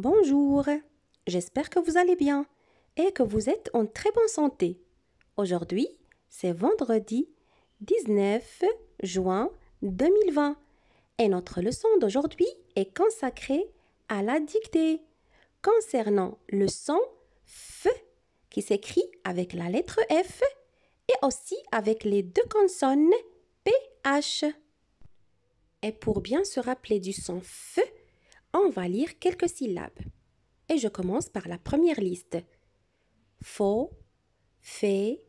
Bonjour, j'espère que vous allez bien et que vous êtes en très bonne santé. Aujourd'hui, c'est vendredi 19 juin 2020 et notre leçon d'aujourd'hui est consacrée à la dictée concernant le son F qui s'écrit avec la lettre F et aussi avec les deux consonnes PH. Et pour bien se rappeler du son F, on va lire quelques syllabes. Et je commence par la première liste. Faux, fait,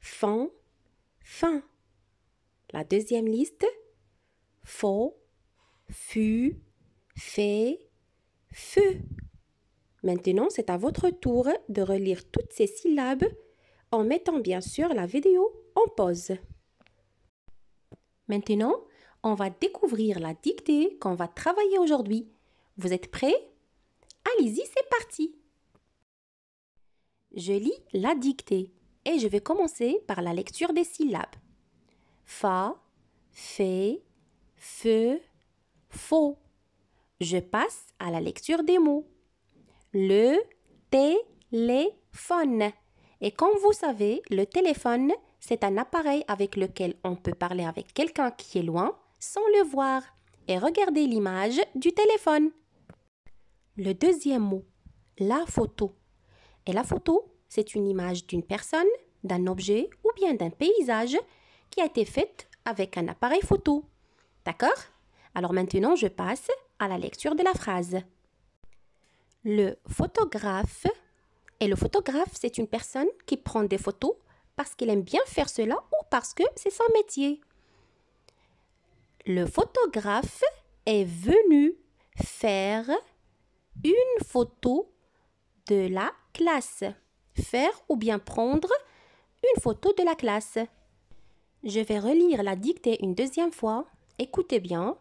fond, fin. La deuxième liste. Faux, fut, fait, feu. Maintenant, c'est à votre tour de relire toutes ces syllabes en mettant bien sûr la vidéo en pause. Maintenant, on va découvrir la dictée qu'on va travailler aujourd'hui. Vous êtes prêts Allez-y, c'est parti Je lis la dictée et je vais commencer par la lecture des syllabes. Fa, fé, feu, faux. Je passe à la lecture des mots. Le téléphone. Et comme vous savez, le téléphone, c'est un appareil avec lequel on peut parler avec quelqu'un qui est loin sans le voir. Et regardez l'image du téléphone le deuxième mot, la photo. Et la photo, c'est une image d'une personne, d'un objet ou bien d'un paysage qui a été faite avec un appareil photo. D'accord Alors maintenant, je passe à la lecture de la phrase. Le photographe. Et le photographe, c'est une personne qui prend des photos parce qu'il aime bien faire cela ou parce que c'est son métier. Le photographe est venu faire une photo de la classe. Faire ou bien prendre une photo de la classe. Je vais relire la dictée une deuxième fois. Écoutez bien.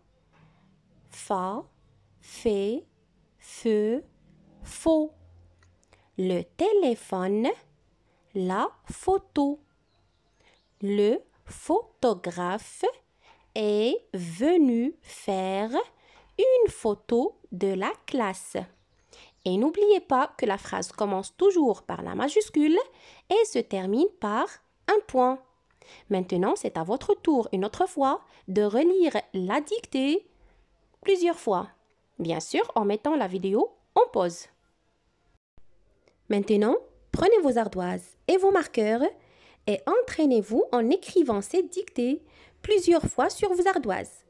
Fa, fait, feu, faux. Le téléphone, la photo. Le photographe est venu faire une photo de la classe. Et n'oubliez pas que la phrase commence toujours par la majuscule et se termine par un point. Maintenant, c'est à votre tour une autre fois de relire la dictée plusieurs fois, bien sûr en mettant la vidéo en pause. Maintenant, prenez vos ardoises et vos marqueurs et entraînez-vous en écrivant cette dictée plusieurs fois sur vos ardoises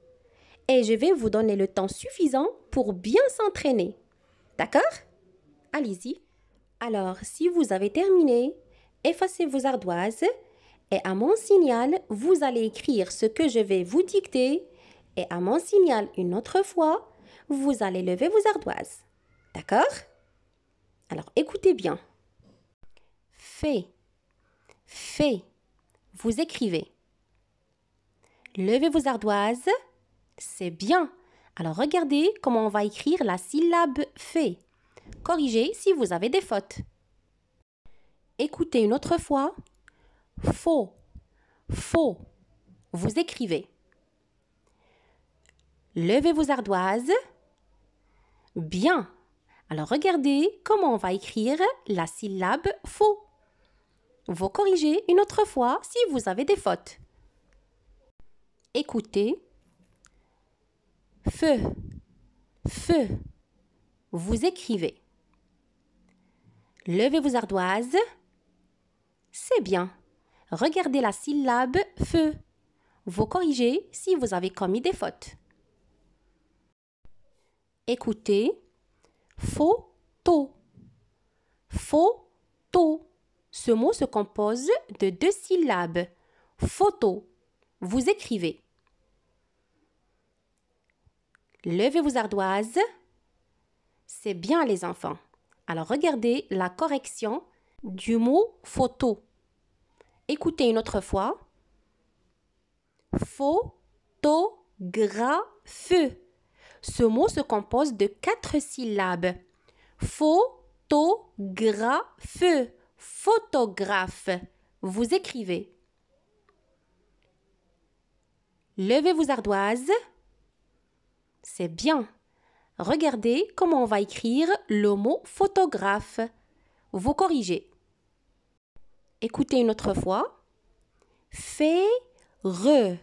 et je vais vous donner le temps suffisant pour bien s'entraîner. D'accord Allez-y. Alors, si vous avez terminé, effacez vos ardoises et à mon signal, vous allez écrire ce que je vais vous dicter et à mon signal une autre fois, vous allez lever vos ardoises. D'accord Alors, écoutez bien. Fait. Fait. Vous écrivez. Levez vos ardoises c'est bien. Alors regardez comment on va écrire la syllabe fait. Corrigez si vous avez des fautes. Écoutez une autre fois. Faux, faux. Vous écrivez. Levez vos ardoises. Bien. Alors regardez comment on va écrire la syllabe faux. Vous corrigez une autre fois si vous avez des fautes. Écoutez feu, feu. Vous écrivez. Levez vos ardoises. C'est bien. Regardez la syllabe feu. Vous corrigez si vous avez commis des fautes. Écoutez. Photo. Photo. Ce mot se compose de deux syllabes. Photo. Vous écrivez. Levez vos ardoises. C'est bien les enfants. Alors regardez la correction du mot photo. Écoutez une autre fois. feu. Ce mot se compose de quatre syllabes. feu, Photographe. Vous écrivez. Levez vos ardoises. C'est bien. Regardez comment on va écrire le mot photographe. Vous corrigez. Écoutez une autre fois. fait re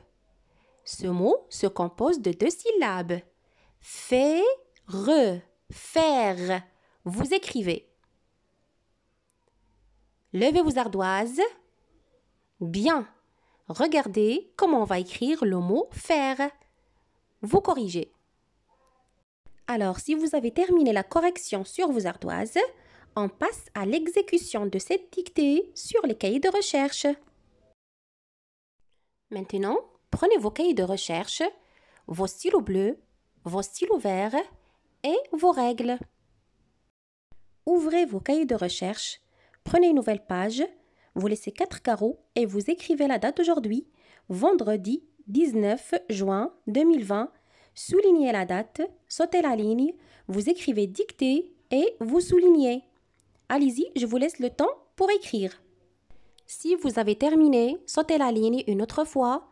Ce mot se compose de deux syllabes. Fais-re. Faire. Vous écrivez. Levez vos ardoises. Bien. Regardez comment on va écrire le mot faire. Vous corrigez. Alors, si vous avez terminé la correction sur vos ardoises, on passe à l'exécution de cette dictée sur les cahiers de recherche. Maintenant, prenez vos cahiers de recherche, vos stylos bleus, vos stylos verts et vos règles. Ouvrez vos cahiers de recherche, prenez une nouvelle page, vous laissez 4 carreaux et vous écrivez la date aujourd'hui, vendredi 19 juin 2020 soulignez la date, sautez la ligne, vous écrivez dicter » et vous soulignez. Allez-y, je vous laisse le temps pour écrire. Si vous avez terminé, sautez la ligne une autre fois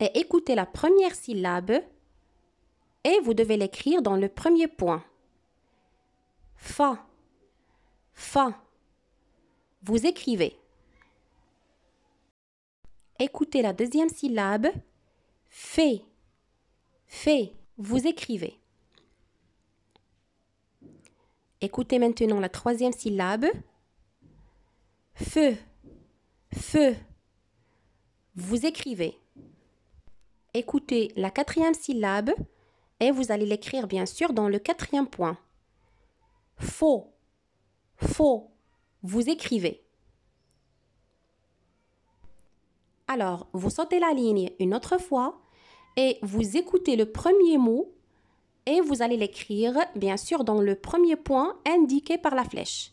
et écoutez la première syllabe et vous devez l'écrire dans le premier point. Fa. Fa. Vous écrivez. Écoutez la deuxième syllabe. Fait. Fait, vous écrivez. Écoutez maintenant la troisième syllabe. Feu, feu. Vous écrivez. Écoutez la quatrième syllabe et vous allez l'écrire bien sûr dans le quatrième point. Faux, faux. Vous écrivez. Alors, vous sautez la ligne une autre fois et vous écoutez le premier mot et vous allez l'écrire, bien sûr, dans le premier point indiqué par la flèche.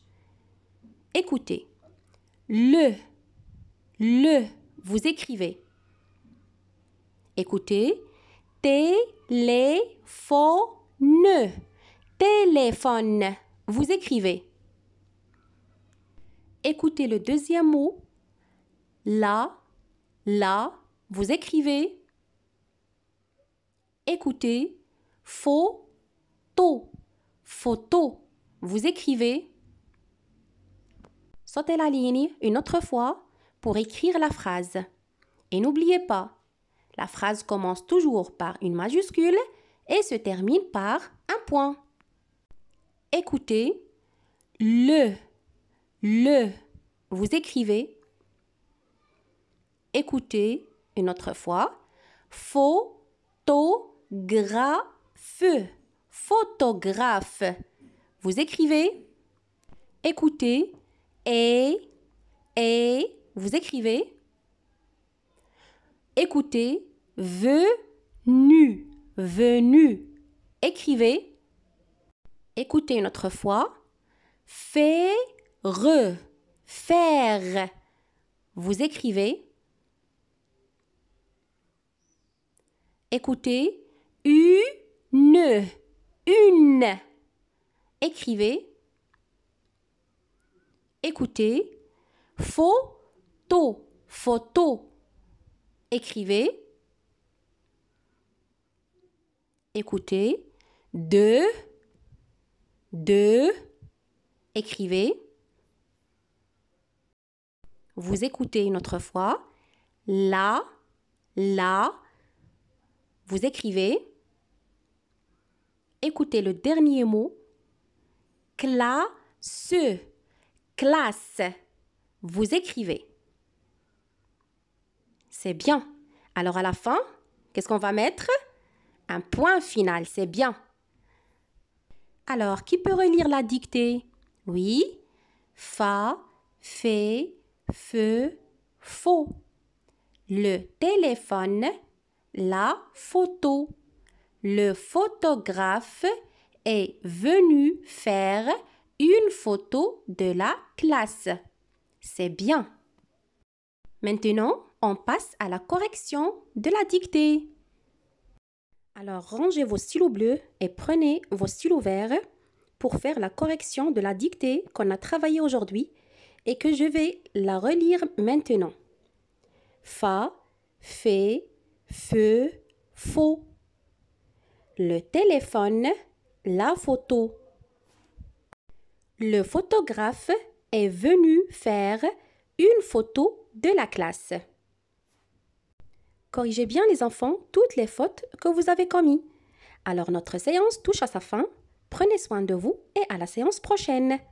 Écoutez. Le, le, vous écrivez. Écoutez. Téléphone, téléphone, vous écrivez. Écoutez le deuxième mot. La, la, vous écrivez écoutez photo, photo. Vous écrivez. Sautez la ligne une autre fois pour écrire la phrase. Et n'oubliez pas, la phrase commence toujours par une majuscule et se termine par un point. Écoutez le, le. Vous écrivez. Écoutez une autre fois. Photo, feu Photographe. Vous écrivez, écoutez, et, et, vous écrivez, écoutez, venu, venu, écrivez, écoutez une autre fois, faire, faire, vous écrivez, écoutez, une, une. Écrivez, écoutez, photo, photo. Écrivez, écoutez, deux, deux. Écrivez. Vous écoutez une autre fois. Là, là. Vous écrivez. Écoutez le dernier mot. Classe. Classe. Vous écrivez. C'est bien. Alors à la fin, qu'est-ce qu'on va mettre Un point final, c'est bien. Alors, qui peut relire la dictée Oui. Fa, fé, feu, faux. Le téléphone, la photo le photographe est venu faire une photo de la classe. C'est bien. Maintenant, on passe à la correction de la dictée. Alors, rangez vos stylos bleus et prenez vos stylos verts pour faire la correction de la dictée qu'on a travaillée aujourd'hui et que je vais la relire maintenant. Fa, fé, feu, faux le téléphone, la photo. Le photographe est venu faire une photo de la classe. Corrigez bien les enfants toutes les fautes que vous avez commises. Alors notre séance touche à sa fin. Prenez soin de vous et à la séance prochaine.